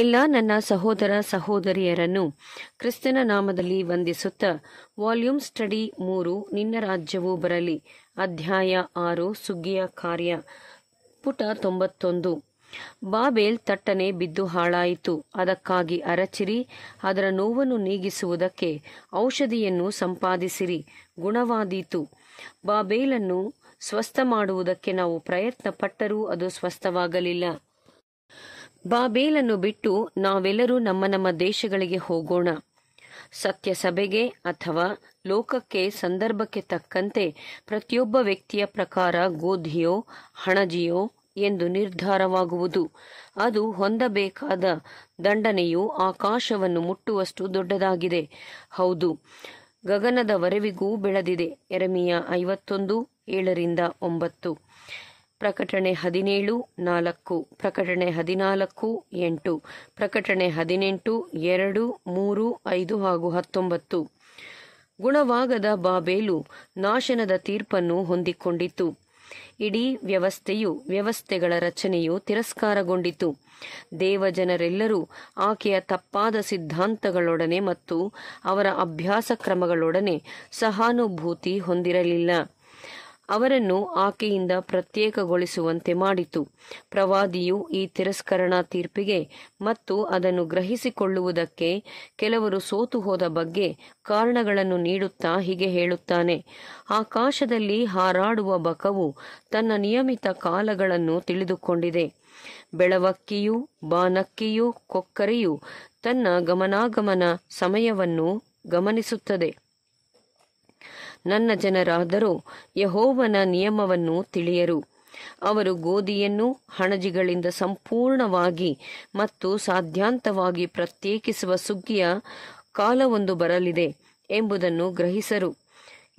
ಎಲ್ಲ ನನ್ನ ಸಹೋದರ ಸಹೋದರಿಯರನ್ನು ಕ್ರಿಸ್ತನ ನಾಮದಲ್ಲಿ ವಂದಿಸುತ್ತಾ ವಾಲ್ಯೂಮ್ ಸ್ಟಡಿ ಮೂರು ನಿನ್ನ ರಾಜ್ಯವೂ ಬರಲಿ ಅಧ್ಯಾಯ ಆರು ಸುಗ್ಗಿಯ ಕಾರ್ಯ ಪುಟ ತೊಂಬತ್ತೊಂದು ಬಾಬೇಲ್ ತಟ್ಟನೆ ಬಿದ್ದು ಹಾಳಾಯಿತು ಅದಕ್ಕಾಗಿ ಅರಚಿರಿ ಅದರ ನೋವನ್ನು ನೀಗಿಸುವುದಕ್ಕೆ ಔಷಧಿಯನ್ನು ಸಂಪಾದಿಸಿರಿ ಗುಣವಾದೀತು ಬಾಬೇಲನ್ನು ಸ್ವಸ್ಥ ಮಾಡುವುದಕ್ಕೆ ನಾವು ಪ್ರಯತ್ನ ಪಟ್ಟರೂ ಅದು ಸ್ವಸ್ಥವಾಗಲಿಲ್ಲ ಬಾಬೇಲನ್ನು ಬಿಟ್ಟು ನಾವೆಲ್ಲರೂ ನಮ್ಮ ನಮ್ಮ ದೇಶಗಳಿಗೆ ಹೋಗೋಣ ಸತ್ಯ ಸಭೆಗೆ ಅಥವಾ ಲೋಕಕ್ಕೆ ಸಂದರ್ಭಕ್ಕೆ ತಕ್ಕಂತೆ ಪ್ರತಿಯೊಬ್ಬ ವ್ಯಕ್ತಿಯ ಪ್ರಕಾರ ಗೋಧಿಯೋ ಹಣಜಿಯೋ ಎಂದು ನಿರ್ಧಾರವಾಗುವುದು ಅದು ಹೊಂದಬೇಕಾದ ದಂಡನೆಯು ಆಕಾಶವನ್ನು ಮುಟ್ಟುವಷ್ಟು ದೊಡ್ಡದಾಗಿದೆ ಹೌದು ಗಗನದ ವರೆವಿಗೂ ಬೆಳೆದಿದೆ ಎರಮಿಯ ಐವತ್ತೊಂದು ಏಳರಿಂದ ಒಂಬತ್ತು ಪ್ರಕಟಣೆ ಹದಿನೇಳು ನಾಲ್ಕು ಪ್ರಕಟಣೆ ಹದಿನಾಲ್ಕು ಎಂಟು ಪ್ರಕಟಣೆ ಹದಿನೆಂಟು ಎರಡು ಮೂರು ಐದು ಹಾಗೂ ಹತ್ತೊಂಬತ್ತು ಗುಣವಾಗದ ಬಾಬೇಲು ನಾಶನದ ತೀರ್ಪನ್ನು ಹೊಂದಿಕೊಂಡಿತು ಇಡೀ ವ್ಯವಸ್ಥೆಯು ವ್ಯವಸ್ಥೆಗಳ ರಚನೆಯು ತಿರಸ್ಕಾರಗೊಂಡಿತು ದೇವಜನರೆಲ್ಲರೂ ಆಕೆಯ ತಪ್ಪಾದ ಸಿದ್ಧಾಂತಗಳೊಡನೆ ಮತ್ತು ಅವರ ಅಭ್ಯಾಸ ಕ್ರಮಗಳೊಡನೆ ಸಹಾನುಭೂತಿ ಹೊಂದಿರಲಿಲ್ಲ ಅವರನ್ನು ಆಕೆಯಿಂದ ಪ್ರತ್ಯೇಕಗೊಳಿಸುವಂತೆ ಮಾಡಿತು ಪ್ರವಾದಿಯು ಈ ತಿರಸ್ಕರಣಾ ತೀರ್ಪಿಗೆ ಮತ್ತು ಅದನ್ನು ಗ್ರಹಿಸಿಕೊಳ್ಳುವುದಕ್ಕೆ ಕೆಲವರು ಸೋತು ಹೋದ ಬಗ್ಗೆ ಕಾರಣಗಳನ್ನು ನೀಡುತ್ತಾ ಹೀಗೆ ಹೇಳುತ್ತಾನೆ ಆಕಾಶದಲ್ಲಿ ಹಾರಾಡುವ ಬಕವು ತನ್ನ ನಿಯಮಿತ ಕಾಲಗಳನ್ನು ತಿಳಿದುಕೊಂಡಿದೆ ಬೆಳವಕ್ಕಿಯು ಬಾನಕ್ಕಿಯು ಕೊಕ್ಕರೆಯು ತನ್ನ ಗಮನಾಗಮನ ಸಮಯವನ್ನು ಗಮನಿಸುತ್ತದೆ ನನ್ನ ಜನರಾದರೂ ಯಹೋವನ ನಿಯಮವನ್ನು ತಿಳಿಯರು ಅವರು ಗೋಧಿಯನ್ನು ಹಣಜಿಗಳಿಂದ ಸಂಪೂರ್ಣವಾಗಿ ಮತ್ತು ಸಾಧ್ಯಾಂತವಾಗಿ ಪ್ರತ್ಯೇಕಿಸುವ ಸುಗ್ಗಿಯ ಕಾಲವೊಂದು ಬರಲಿದೆ ಎಂಬುದನ್ನು ಗ್ರಹಿಸರು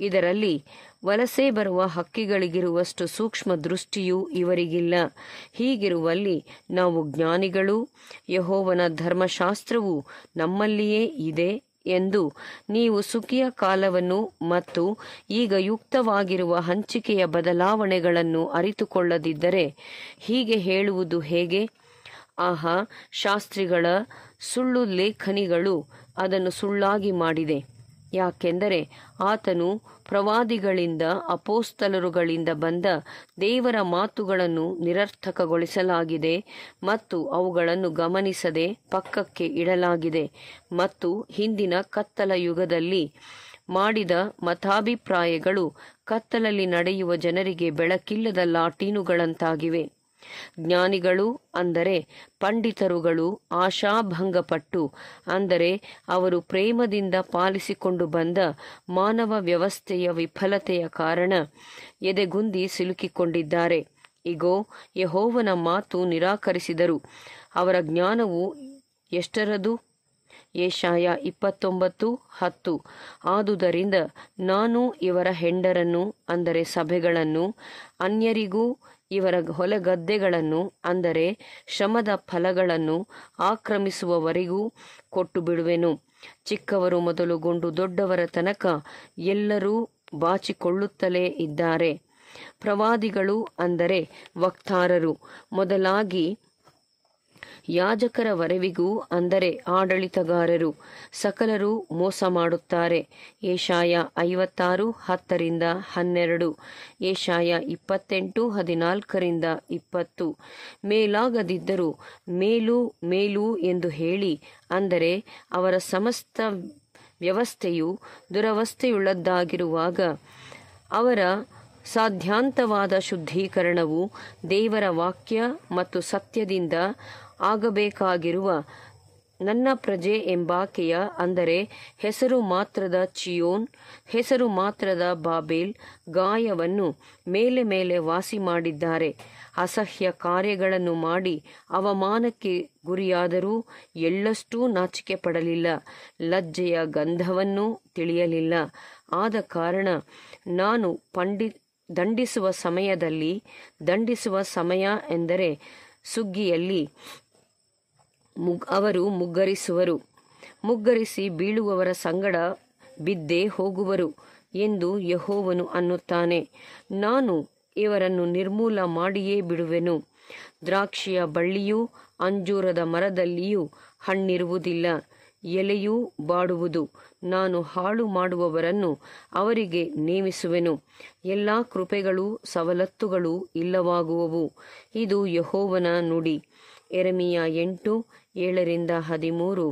ಇದರಲ್ಲಿ ವಲಸೆ ಬರುವ ಹಕ್ಕಿಗಳಿಗಿರುವಷ್ಟು ಸೂಕ್ಷ್ಮ ದೃಷ್ಟಿಯೂ ಇವರಿಗಿಲ್ಲ ಹೀಗಿರುವಲ್ಲಿ ನಾವು ಜ್ಞಾನಿಗಳು ಯಹೋವನ ಧರ್ಮಶಾಸ್ತ್ರವು ನಮ್ಮಲ್ಲಿಯೇ ಇದೆ ಎಂದು ನೀವು ಸುಖಿಯ ಕಾಲವನ್ನು ಮತ್ತು ಈಗ ಯುಕ್ತವಾಗಿರುವ ಹಂಚಿಕೆಯ ಬದಲಾವಣೆಗಳನ್ನು ಅರಿತುಕೊಳ್ಳದಿದ್ದರೆ ಹೀಗೆ ಹೇಳುವುದು ಹೇಗೆ ಆಹಾ ಶಾಸ್ತ್ರಿಗಳ ಸುಳ್ಳು ಲೇಖನಿಗಳು ಅದನ್ನು ಸುಳ್ಳಾಗಿ ಮಾಡಿದೆ ಯಾಕೆಂದರೆ ಆತನು ಪ್ರವಾದಿಗಳಿಂದ ಅಪೋಸ್ತಲರುಗಳಿಂದ ಬಂದ ದೇವರ ಮಾತುಗಳನ್ನು ನಿರರ್ಥಕಗೊಳಿಸಲಾಗಿದೆ ಮತ್ತು ಅವುಗಳನ್ನು ಗಮನಿಸದೆ ಪಕ್ಕಕ್ಕೆ ಇಡಲಾಗಿದೆ ಮತ್ತು ಹಿಂದಿನ ಕತ್ತಲ ಯುಗದಲ್ಲಿ ಮಾಡಿದ ಮತಾಭಿಪ್ರಾಯಗಳು ಕತ್ತಲಲ್ಲಿ ನಡೆಯುವ ಜನರಿಗೆ ಬೆಳಕಿಲ್ಲದ ಲಾಟೀನುಗಳಂತಾಗಿವೆ ಜ್ಞಾನಿಗಳು ಅಂದರೆ ಪಂಡಿತರುಗಳು ಆಶಾಭಂಗಪಟ್ಟು ಅಂದರೆ ಅವರು ಪ್ರೇಮದಿಂದ ಪಾಲಿಸಿಕೊಂಡು ಬಂದ ಮಾನವ ವ್ಯವಸ್ಥೆಯ ವಿಫಲತೆಯ ಕಾರಣ ಎದೆಗುಂದಿ ಸಿಲುಕಿಕೊಂಡಿದ್ದಾರೆ ಇಗೋ ಯಹೋವನ ಮಾತು ನಿರಾಕರಿಸಿದರು ಅವರ ಜ್ಞಾನವು ಎಷ್ಟರದು ಏಷಾಯ ಇಪ್ಪತ್ತೊಂಬತ್ತು ಹತ್ತು ಆದುದರಿಂದ ನಾನು ಇವರ ಹೆಂಡರನ್ನು ಅಂದರೆ ಸಭೆಗಳನ್ನು ಅನ್ಯರಿಗೂ ಇವರ ಹೊಲಗದ್ದೆಗಳನ್ನು ಅಂದರೆ ಶ್ರಮದ ಫಲಗಳನ್ನು ಆಕ್ರಮಿಸುವವರೆಗೂ ಕೊಟ್ಟು ಬಿಡುವೆನು ಚಿಕ್ಕವರು ಮೊದಲುಗೊಂಡು ದೊಡ್ಡವರ ತನಕ ಎಲ್ಲರೂ ಬಾಚಿಕೊಳ್ಳುತ್ತಲೇ ಇದ್ದಾರೆ ಪ್ರವಾದಿಗಳು ಅಂದರೆ ವಕ್ತಾರರು ಮೊದಲಾಗಿ ಯಾಜಕರ ವರವಿಗೂ ಅಂದರೆ ಆಡಳಿತಗಾರರು ಸಕಲರು ಮೋಸ ಮಾಡುತ್ತಾರೆ ಏಷಾಯ ಐವತ್ತಾರು ಹತ್ತರಿಂದ ಹನ್ನೆರಡು ಏಷಾಯ ಇಪ್ಪತ್ತೆಂಟು ಹದಿನಾಲ್ಕರಿಂದ ಇಪ್ಪತ್ತು ಮೇಲಾಗದಿದ್ದರೂ ಮೇಲು ಮೇಲು ಎಂದು ಹೇಳಿ ಅಂದರೆ ಅವರ ಸಮಸ್ತ ವ್ಯವಸ್ಥೆಯು ದುರವಸ್ಥೆಯುಳ್ಳದ್ದಾಗಿರುವಾಗ ಅವರ ಸಾಧ್ಯಾಂತವಾದ ಶುದ್ಧೀಕರಣವು ದೇವರ ವಾಕ್ಯ ಮತ್ತು ಸತ್ಯದಿಂದ ಆಗಬೇಕಾಗಿರುವ ನನ್ನ ಪ್ರಜೆ ಎಂಬಾಕೆಯ ಅಂದರೆ ಹೆಸರು ಮಾತ್ರದ ಚಿಯೋನ್ ಹೆಸರು ಮಾತ್ರದ ಬಾಬೇಲ್ ಗಾಯವನ್ನು ಮೇಲೆ ಮೇಲೆ ವಾಸಿ ಮಾಡಿದ್ದಾರೆ ಅಸಹ್ಯ ಕಾರ್ಯಗಳನ್ನು ಮಾಡಿ ಅವಮಾನಕ್ಕೆ ಗುರಿಯಾದರೂ ಎಳ್ಳಷ್ಟೂ ನಾಚಿಕೆ ಪಡಲಿಲ್ಲ ಲಜ್ಜೆಯ ಗಂಧವನ್ನೂ ತಿಳಿಯಲಿಲ್ಲ ಆದ ಕಾರಣ ನಾನು ಪಂಡಿ ದಂಡಿಸುವ ಸಮಯದಲ್ಲಿ ದಂಡಿಸುವ ಸಮಯ ಎಂದರೆ ಸುಗ್ಗಿಯಲ್ಲಿ ಅವರು ಮುಗ್ಗರಿಸುವರು ಮುಗ್ಗರಿಸಿ ಬೀಳುವವರ ಸಂಗಡ ಬಿದ್ದೇ ಹೋಗುವರು ಎಂದು ಯಹೋವನು ಅನ್ನುತ್ತಾನೆ ನಾನು ಇವರನ್ನು ನಿರ್ಮೂಲ ಮಾಡಿಯೇ ಬಿಡುವೆನು ದ್ರಾಕ್ಷಿಯ ಬಳ್ಳಿಯೂ ಅಂಜೂರದ ಮರದಲ್ಲಿಯೂ ಹಣ್ಣಿರುವುದಿಲ್ಲ ಎಲೆಯೂ ಬಾಡುವುದು ನಾನು ಹಾಳು ಮಾಡುವವರನ್ನು ಅವರಿಗೆ ನೇಮಿಸುವೆನು ಎಲ್ಲ ಕೃಪೆಗಳು ಸವಲತ್ತುಗಳು ಇಲ್ಲವಾಗುವವು ಇದು ಯಹೋವನ ನುಡಿ ಎರಮಿಯ ಎಂಟು ಏಳರಿಂದ ಹದಿಮೂರು